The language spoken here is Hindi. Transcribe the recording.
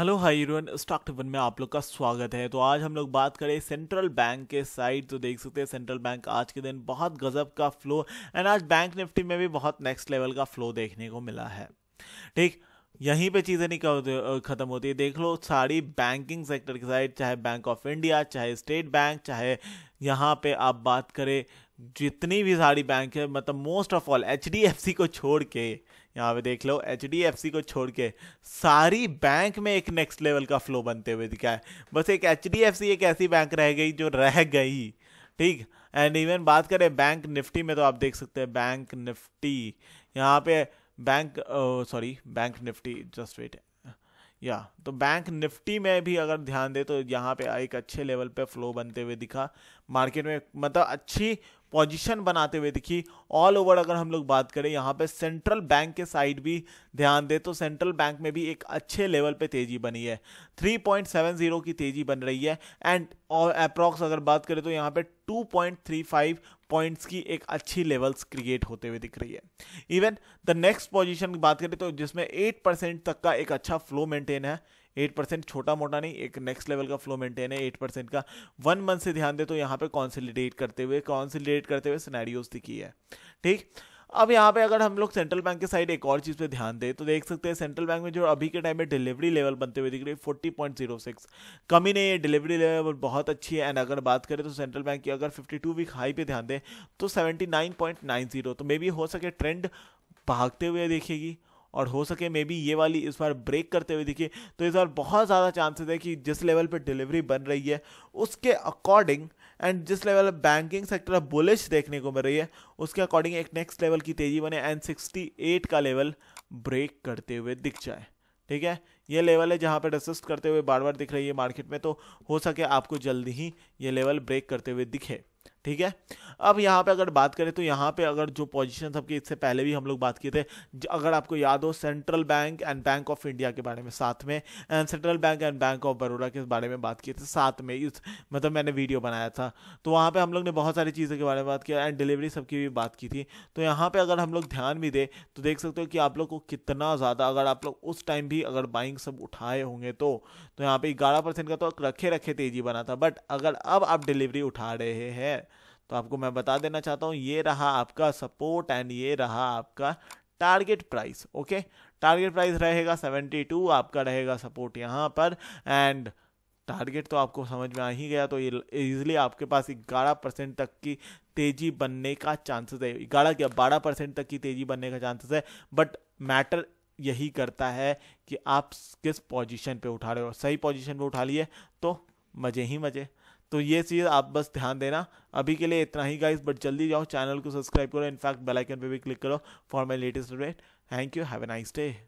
हेलो हाई यूरोन स्टॉक टिफन में आप लोग का स्वागत है तो आज हम लोग बात करें सेंट्रल बैंक के साइड तो देख सकते हैं सेंट्रल बैंक आज के दिन बहुत गजब का फ्लो एंड आज बैंक निफ्टी में भी बहुत नेक्स्ट लेवल का फ्लो देखने को मिला है ठीक यहीं पे चीज़ें नहीं ख़त्म होती है देख लो सारी बैंकिंग सेक्टर की साइड चाहे बैंक ऑफ इंडिया चाहे स्टेट बैंक चाहे यहाँ पे आप बात करें जितनी भी सारी बैंक है मतलब most of all H D F C को छोड़ के यहाँ पे देख लो एच डी एफ सी को छोड़ के सारी बैंक में एक नेक्स्ट लेवल का फ्लो बनते हुए दिखा है बस एक एच डी एफ सी एक ऐसी बैंक रह गई जो रह गई ठीक एंड इवन बात करें बैंक निफ्टी में तो आप देख सकते हैं बैंक निफ्टी यहाँ पे bank sorry bank nifty just wait या तो बैंक निफ्टी में भी अगर ध्यान दे तो यहाँ पे एक अच्छे लेवल पे फ्लो बनते हुए दिखा मार्केट में मतलब अच्छी पोजीशन बनाते हुए दिखी ऑल ओवर अगर हम लोग बात करें यहाँ पे सेंट्रल बैंक के साइड भी ध्यान दें तो सेंट्रल बैंक में भी एक अच्छे लेवल पे तेजी बनी है 3.70 की तेजी बन रही है एंड और अप्रॉक्स अगर बात करें तो यहाँ पे 2.35 पॉइंट्स की एक अच्छी लेवल्स क्रिएट होते हुए दिख रही है इवन द नेक्स्ट पोजिशन की बात करें तो जिसमें एट परसेंट तक का एक अच्छा फ्लो मेंटेन है एट परसेंट छोटा मोटा नहीं एक नेक्स्ट लेवल का फ्लो मेंटेन है एट परसेंट का वन मंथ से ध्यान दे तो यहाँ पे कॉन्सिलिडेट करते हुए कॉन्सिलिडेट करते हुए सिनेरियोज दिखी है ठीक अब यहाँ पे अगर हम लोग सेंट्रल बैंक के साइड एक और चीज़ पे ध्यान दें तो देख सकते हैं सेंट्रल बैंक में जो अभी के टाइम में डिलीवरी लेवल बनते हुए दिख रही है फोर्टी पॉइंट जीरो सिक्स कमी नहीं है डिलीवरी लेवल बहुत अच्छी है एंड अगर बात करें तो सेंट्रल बैंक की अगर फिफ्टी टू वीक हाई पे ध्यान दें तो seventy nine point nine zero तो मे बी हो सके ट्रेंड भागते हुए देखेगी और हो सके मे बी ये वाली इस बार ब्रेक करते हुए दिखे तो इस बार बहुत ज़्यादा चांसेस है कि जिस लेवल पे डिलीवरी बन रही है उसके अकॉर्डिंग एंड जिस लेवल बैंकिंग सेक्टर अब बुलिश देखने को मिल रही है उसके अकॉर्डिंग एक नेक्स्ट लेवल की तेज़ी बने एंड सिक्सटी एट का लेवल ब्रेक करते हुए दिख जाए ठीक है ये लेवल है जहाँ पर रेसिस्ट करते हुए बार बार दिख रही है मार्केट में तो हो सके आपको जल्दी ही ये लेवल ब्रेक करते हुए दिखे ठीक है अब यहाँ पे अगर बात करें तो यहाँ पे अगर जो पोजिशन सबकी इससे पहले भी हम लोग बात किए थे अगर आपको याद हो central bank and bank of India के बारे में साथ में and central bank and bank of Baroda के बारे में बात किए थे साथ में इस मतलब मैंने वीडियो बनाया था तो वहाँ पे हम लोग ने बहुत सारी चीज़ों के बारे में बात किया एंड डिलीवरी सबकी भी बात की थी तो यहाँ पर अगर हम लोग ध्यान भी दें तो देख सकते हो कि आप लोग को कितना ज़्यादा अगर आप लोग उस टाइम भी अगर बाइंग सब उठाए होंगे तो तो यहाँ पे ग्यारह परसेंट का तो रखे रखे तेजी बना था बट अगर अब आप डिलीवरी उठा रहे हैं तो आपको मैं बता देना चाहता हूँ ये रहा आपका सपोर्ट एंड ये रहा आपका target price okay target price रहेगा सेवेंटी टू आपका रहेगा सपोर्ट यहाँ पर एंड टारगेट तो आपको समझ में आ ही गया तो ये ईजिली आपके पास ग्यारह परसेंट तक की तेजी बनने का चांसेस है ग्यारह क्या बारह परसेंट तक की तेजी बनने का चांसेस है बट मैटर यही करता है कि आप किस पोजीशन पे उठा रहे हो सही पोजीशन पे उठा लिए तो मज़े ही मज़े तो ये चीज़ आप बस ध्यान देना अभी के लिए इतना ही गाइस बट जल्दी जाओ चैनल को सब्सक्राइब करो इनफैक्ट बेल आइकन पे भी क्लिक करो for my latest update thank you have a nice day